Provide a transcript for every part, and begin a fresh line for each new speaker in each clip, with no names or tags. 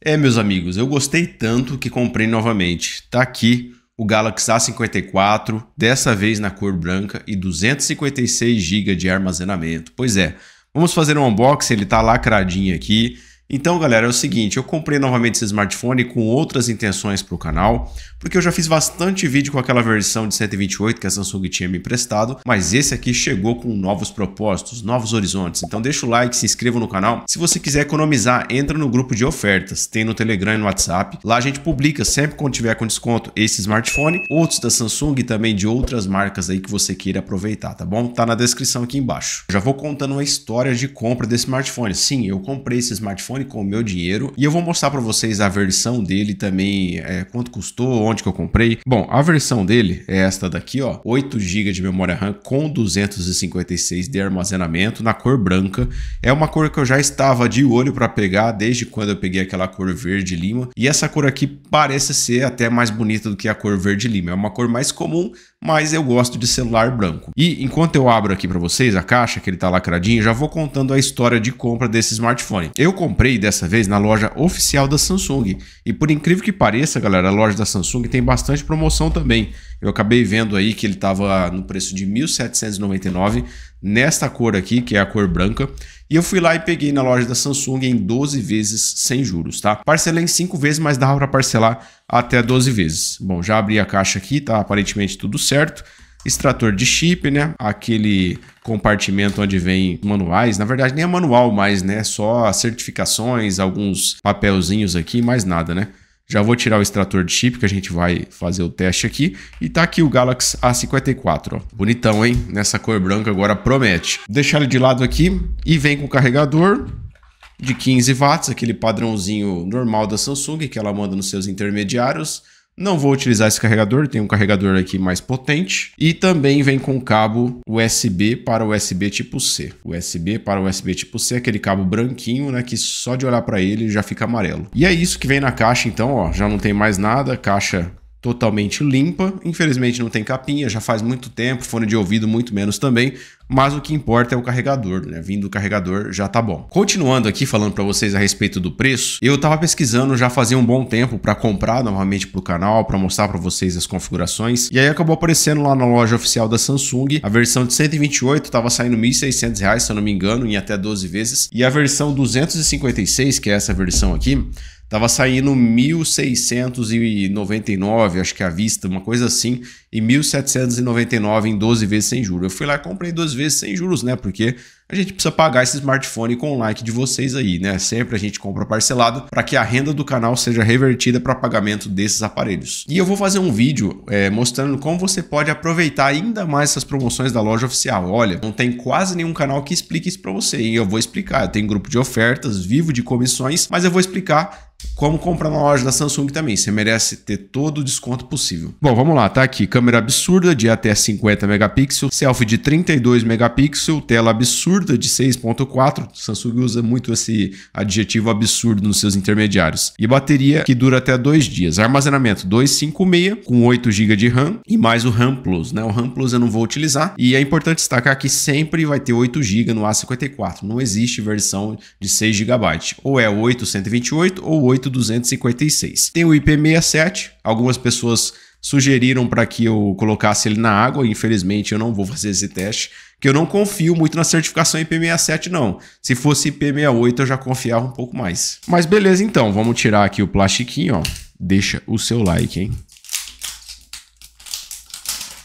É, meus amigos, eu gostei tanto que comprei novamente. Tá aqui o Galaxy A54, dessa vez na cor branca e 256 GB de armazenamento. Pois é, vamos fazer um unboxing, ele tá lacradinho aqui. Então, galera, é o seguinte, eu comprei novamente esse smartphone com outras intenções para o canal, porque eu já fiz bastante vídeo com aquela versão de 128 que a Samsung tinha me emprestado, mas esse aqui chegou com novos propósitos, novos horizontes. Então deixa o like, se inscreva no canal. Se você quiser economizar, entra no grupo de ofertas, tem no Telegram e no WhatsApp. Lá a gente publica sempre quando tiver com desconto esse smartphone, outros da Samsung e também de outras marcas aí que você queira aproveitar, tá bom? Tá na descrição aqui embaixo. Já vou contando uma história de compra desse smartphone. Sim, eu comprei esse smartphone com o meu dinheiro e eu vou mostrar para vocês a versão dele também, é, quanto custou, onde que eu comprei. Bom, a versão dele é esta daqui, ó, 8 GB de memória RAM com 256 de armazenamento na cor branca. É uma cor que eu já estava de olho para pegar desde quando eu peguei aquela cor verde lima e essa cor aqui parece ser até mais bonita do que a cor verde lima. É uma cor mais comum, mas eu gosto de celular branco. E enquanto eu abro aqui para vocês a caixa, que ele está lacradinho, já vou contando a história de compra desse smartphone. Eu comprei dessa vez na loja oficial da Samsung. E por incrível que pareça, galera, a loja da Samsung tem bastante promoção também. Eu acabei vendo aí que ele estava no preço de 1.799 nesta cor aqui, que é a cor branca. E eu fui lá e peguei na loja da Samsung em 12 vezes sem juros, tá? Parcelei em 5 vezes, mas dava para parcelar até 12 vezes. Bom, já abri a caixa aqui, tá aparentemente tudo certo extrator de chip, né? Aquele compartimento onde vem manuais, na verdade nem é manual mais, né? Só certificações, alguns papelzinhos aqui, mais nada, né? Já vou tirar o extrator de chip que a gente vai fazer o teste aqui. E tá aqui o Galaxy A54, ó. Bonitão, hein? Nessa cor branca agora promete. Vou deixar ele de lado aqui e vem com o carregador de 15 watts, aquele padrãozinho normal da Samsung que ela manda nos seus intermediários. Não vou utilizar esse carregador, tem um carregador aqui mais potente. E também vem com cabo USB para USB tipo C. USB para USB tipo C, aquele cabo branquinho, né, que só de olhar para ele já fica amarelo. E é isso que vem na caixa então, ó, já não tem mais nada, caixa totalmente limpa. Infelizmente não tem capinha, já faz muito tempo, fone de ouvido muito menos também mas o que importa é o carregador, né? Vindo do carregador já tá bom. Continuando aqui falando para vocês a respeito do preço, eu tava pesquisando já fazia um bom tempo para comprar novamente pro canal, para mostrar para vocês as configurações, e aí acabou aparecendo lá na loja oficial da Samsung, a versão de 128 tava saindo R$ 1.600, se eu não me engano, em até 12 vezes, e a versão 256, que é essa versão aqui, Tava saindo 1.699, acho que à vista, uma coisa assim, e 1.799 em 12 vezes sem juros. Eu fui lá e comprei 12 vezes sem juros, né? Porque a gente precisa pagar esse smartphone com o like de vocês aí, né? Sempre a gente compra parcelado para que a renda do canal seja revertida para pagamento desses aparelhos. E eu vou fazer um vídeo é, mostrando como você pode aproveitar ainda mais essas promoções da loja oficial. Olha, não tem quase nenhum canal que explique isso para você e eu vou explicar. Tem grupo de ofertas, vivo de comissões, mas eu vou explicar como comprar na loja da Samsung também. Você merece ter todo o desconto possível. Bom, vamos lá, tá aqui. Câmera absurda de até 50 megapixels, selfie de 32 megapixels, tela absurda de 6.4. Samsung usa muito esse adjetivo absurdo nos seus intermediários. E bateria que dura até dois dias. Armazenamento 256 com 8 GB de RAM e mais o RAM Plus, né? O RAM Plus eu não vou utilizar. E é importante destacar que sempre vai ter 8 GB no A54. Não existe versão de 6 GB. Ou é 828 ou 8 8256. Tem o IP67, algumas pessoas sugeriram para que eu colocasse ele na água, infelizmente eu não vou fazer esse teste, porque eu não confio muito na certificação IP67 não. Se fosse IP68 eu já confiava um pouco mais. Mas beleza então, vamos tirar aqui o plastiquinho, ó. Deixa o seu like, hein?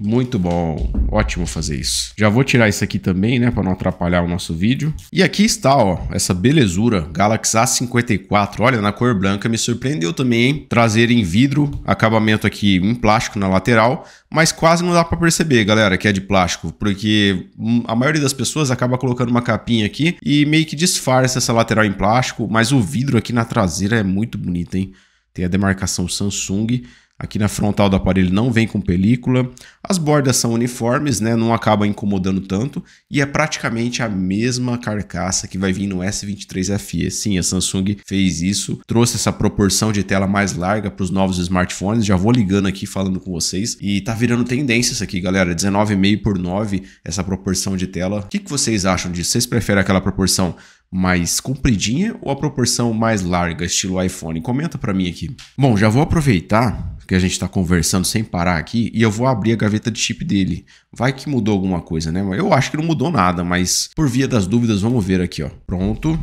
Muito bom, ótimo fazer isso. Já vou tirar isso aqui também, né, para não atrapalhar o nosso vídeo. E aqui está, ó, essa belezura, Galaxy A54. Olha, na cor branca me surpreendeu também, hein? em vidro, acabamento aqui em plástico na lateral, mas quase não dá para perceber, galera, que é de plástico, porque hum, a maioria das pessoas acaba colocando uma capinha aqui e meio que disfarça essa lateral em plástico, mas o vidro aqui na traseira é muito bonito, hein? Tem a demarcação Samsung, Aqui na frontal do aparelho não vem com película. As bordas são uniformes, né? não acaba incomodando tanto. E é praticamente a mesma carcaça que vai vir no S23 FE. Sim, a Samsung fez isso. Trouxe essa proporção de tela mais larga para os novos smartphones. Já vou ligando aqui falando com vocês. E tá virando tendência isso aqui, galera. 19,5 por 9, essa proporção de tela. O que, que vocês acham disso? Vocês preferem aquela proporção mais compridinha ou a proporção mais larga, estilo iPhone? Comenta para mim aqui. Bom, já vou aproveitar que a gente está conversando sem parar aqui e eu vou abrir a gaveta de chip dele. Vai que mudou alguma coisa, né? Eu acho que não mudou nada, mas por via das dúvidas, vamos ver aqui, ó. Pronto.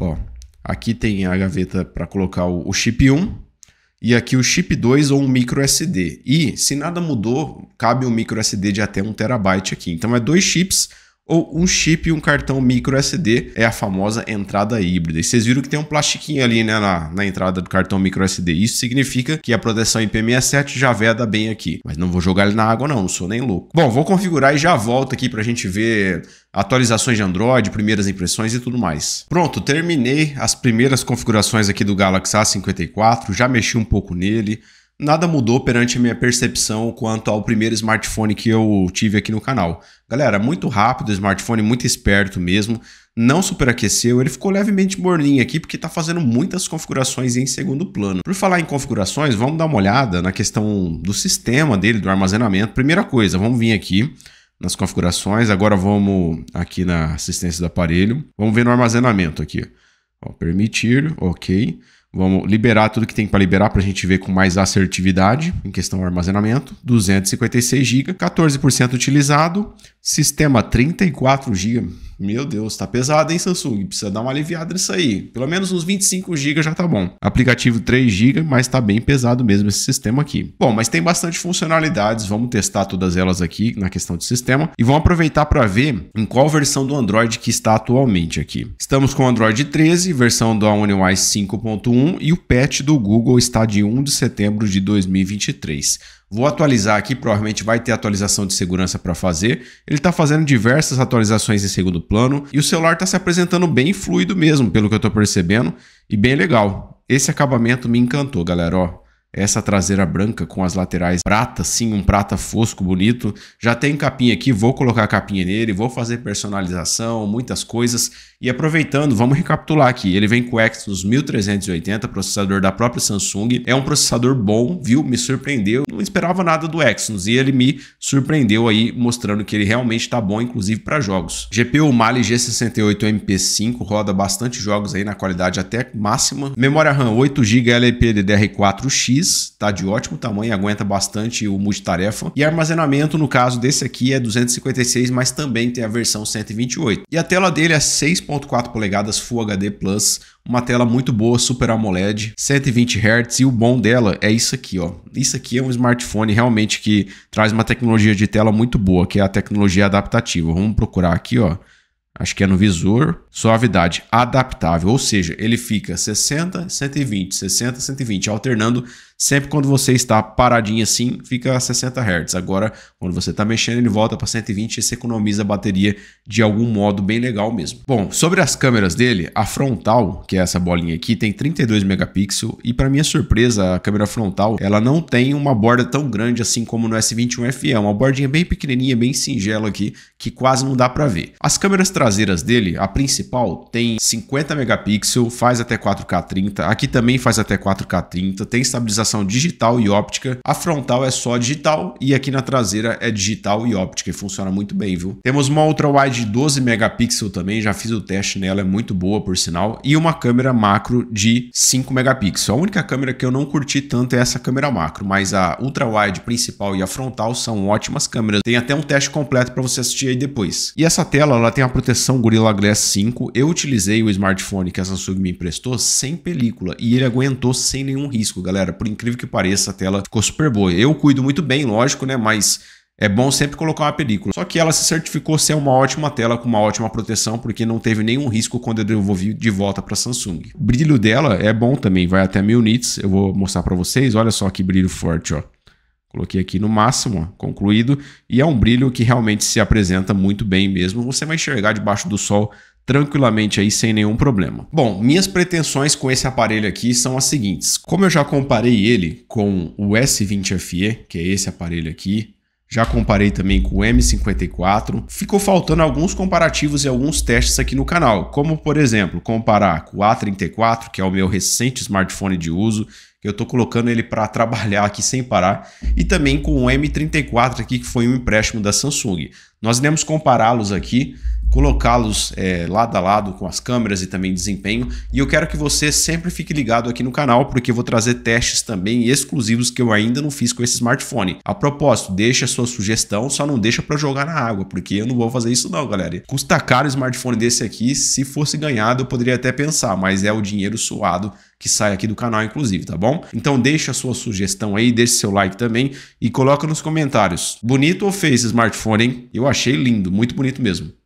Ó, aqui tem a gaveta para colocar o, chip 1 e aqui o chip 2 ou um micro SD. E se nada mudou, cabe um micro SD de até 1 terabyte aqui. Então é dois chips ou um chip e um cartão micro SD, é a famosa entrada híbrida. E vocês viram que tem um plastiquinho ali né, na, na entrada do cartão micro SD. Isso significa que a proteção IP67 já veda bem aqui. Mas não vou jogar ele na água não, não sou nem louco. Bom, vou configurar e já volto aqui para a gente ver atualizações de Android, primeiras impressões e tudo mais. Pronto, terminei as primeiras configurações aqui do Galaxy A54, já mexi um pouco nele, Nada mudou perante a minha percepção quanto ao primeiro smartphone que eu tive aqui no canal. Galera, muito rápido, smartphone muito esperto mesmo, não superaqueceu, ele ficou levemente morninho aqui porque está fazendo muitas configurações em segundo plano. Por falar em configurações, vamos dar uma olhada na questão do sistema dele, do armazenamento. Primeira coisa, vamos vir aqui nas configurações, agora vamos aqui na assistência do aparelho, vamos ver no armazenamento aqui. Ó, permitir, ok. Ok. Vamos liberar tudo que tem para liberar para a gente ver com mais assertividade em questão ao armazenamento. 256 GB, 14% utilizado, sistema 34 GB. Meu Deus, tá pesado, hein, Samsung? Precisa dar uma aliviada nisso aí. Pelo menos uns 25 GB já tá bom. Aplicativo 3 GB, mas tá bem pesado mesmo esse sistema aqui. Bom, mas tem bastante funcionalidades, vamos testar todas elas aqui na questão de sistema e vamos aproveitar para ver em qual versão do Android que está atualmente aqui. Estamos com o Android 13, versão da UI 5.1 e o patch do Google está de 1 de setembro de 2023. Vou atualizar aqui, provavelmente vai ter atualização de segurança para fazer. Ele está fazendo diversas atualizações em segundo plano e o celular está se apresentando bem fluido mesmo, pelo que eu estou percebendo, e bem legal. Esse acabamento me encantou, galera. Ó, essa traseira branca com as laterais prata, sim, um prata fosco bonito. Já tem capinha aqui, vou colocar a capinha nele, vou fazer personalização, muitas coisas. E aproveitando, vamos recapitular aqui. Ele vem com o Exynos 1380, processador da própria Samsung. É um processador bom, viu? Me surpreendeu. Não esperava nada do Exynos e ele me surpreendeu aí, mostrando que ele realmente está bom, inclusive para jogos. GPU Mali G68 MP5 roda bastante jogos aí na qualidade até máxima. Memória RAM 8GB LPDDR4X tá de ótimo tamanho, aguenta bastante o multitarefa. E armazenamento, no caso desse aqui, é 256, mas também tem a versão 128. E a tela dele é 6.4 polegadas Full HD Plus, uma tela muito boa, Super AMOLED, 120 Hz e o bom dela é isso aqui, ó. Isso aqui é um smartphone realmente que traz uma tecnologia de tela muito boa, que é a tecnologia adaptativa. Vamos procurar aqui, ó acho que é no visor, suavidade adaptável, ou seja, ele fica 60, 120, 60, 120, alternando Sempre quando você está paradinho assim, fica a 60 Hz. Agora, quando você está mexendo, ele volta para 120 e você economiza a bateria de algum modo bem legal mesmo. Bom, sobre as câmeras dele, a frontal, que é essa bolinha aqui, tem 32 megapixels e para minha surpresa, a câmera frontal, ela não tem uma borda tão grande assim como no S21 FE, é uma bordinha bem pequenininha, bem singela aqui, que quase não dá para ver. As câmeras traseiras dele, a principal tem 50 megapixels, faz até 4K 30, aqui também faz até 4K 30, tem estabilização digital e óptica. A frontal é só digital e aqui na traseira é digital e óptica e funciona muito bem, viu? Temos uma ultra-wide de 12 megapixels também, já fiz o teste nela, é muito boa por sinal, e uma câmera macro de 5 megapixels. A única câmera que eu não curti tanto é essa câmera macro, mas a ultra-wide principal e a frontal são ótimas câmeras. Tem até um teste completo para você assistir aí depois. E essa tela, ela tem a proteção Gorilla Glass 5. Eu utilizei o smartphone que a Samsung me emprestou sem película e ele aguentou sem nenhum risco, galera. Por incrível que pareça, a tela ficou super boa. Eu cuido muito bem, lógico, né? Mas é bom sempre colocar uma película. Só que ela se certificou ser uma ótima tela com uma ótima proteção, porque não teve nenhum risco quando eu devolvi de volta para a Samsung. O brilho dela é bom também, vai até mil nits. Eu vou mostrar para vocês. Olha só que brilho forte, ó. Coloquei aqui no máximo, concluído. E é um brilho que realmente se apresenta muito bem mesmo. Você vai enxergar debaixo do sol tranquilamente aí sem nenhum problema. Bom, minhas pretensões com esse aparelho aqui são as seguintes. Como eu já comparei ele com o S20 FE, que é esse aparelho aqui, já comparei também com o M54. Ficou faltando alguns comparativos e alguns testes aqui no canal, como por exemplo, comparar com o A34, que é o meu recente smartphone de uso, que eu estou colocando ele para trabalhar aqui sem parar, e também com o M34 aqui, que foi um empréstimo da Samsung. Nós iremos compará-los aqui colocá-los é, lado a lado com as câmeras e também desempenho. E eu quero que você sempre fique ligado aqui no canal, porque eu vou trazer testes também exclusivos que eu ainda não fiz com esse smartphone. A propósito, deixa a sua sugestão, só não deixa para jogar na água, porque eu não vou fazer isso não, galera. Custa caro o smartphone desse aqui, se fosse ganhado eu poderia até pensar, mas é o dinheiro suado que sai aqui do canal, inclusive, tá bom? Então deixa a sua sugestão aí, deixa seu like também e coloca nos comentários. Bonito ou feio esse smartphone, hein? Eu achei lindo, muito bonito mesmo.